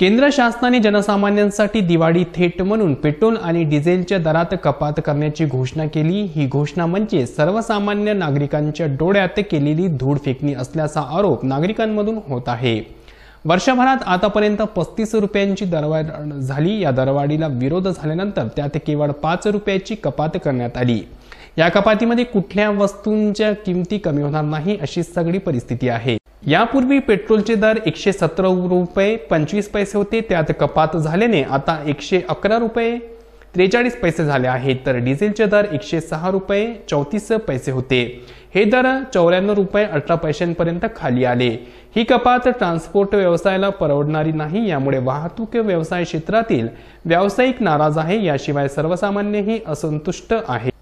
केंद्र शासनाने जनसामान्यांसाठी दिवाळी थेट म्हणून पेट्रोल आणि डिझेलच्या दरात कपात करण्याची घोषणा केली ही घोषणा म्हणजे सर्वसामान्य नागरिकांच्या डोळ्यात केलेली धूळ फेकणी असल्याचा आरोप नागरिकांमधून होत आहे वर्षभरात आतापर्यंत पस्तीस रुपयांची दरवाढ झाली या दरवाढीला विरोध झाल्यानंतर त्यात केवळ पाच रुपयाची कपात करण्यात आली या कपातीमध्ये कुठल्या वस्तूंच्या किमती कमी होणार नाही अशी सगळी परिस्थिती आहे यापूर्वी पेट्रोलचे दर एकशे सतरा रुपये पंचवीस पैसे होते त्यात कपात झाल्याने आता एकशे अकरा रुपये त्रेचाळीस पैसे झाले आहेत तर डिझेलचे दर एकशे सहा रुपये चौतीस पैसे होते हे दर चौऱ्याण्णव रुपये अठरा पैशांपर्यंत खाली आले ही कपात ट्रान्सपोर्ट व्यवसायाला परवडणारी नाही यामुळे वाहतूक व्यवसाय क्षेत्रातील व्यावसायिक नाराज आहे याशिवाय सर्वसामान्यही असंतुष्ट आहे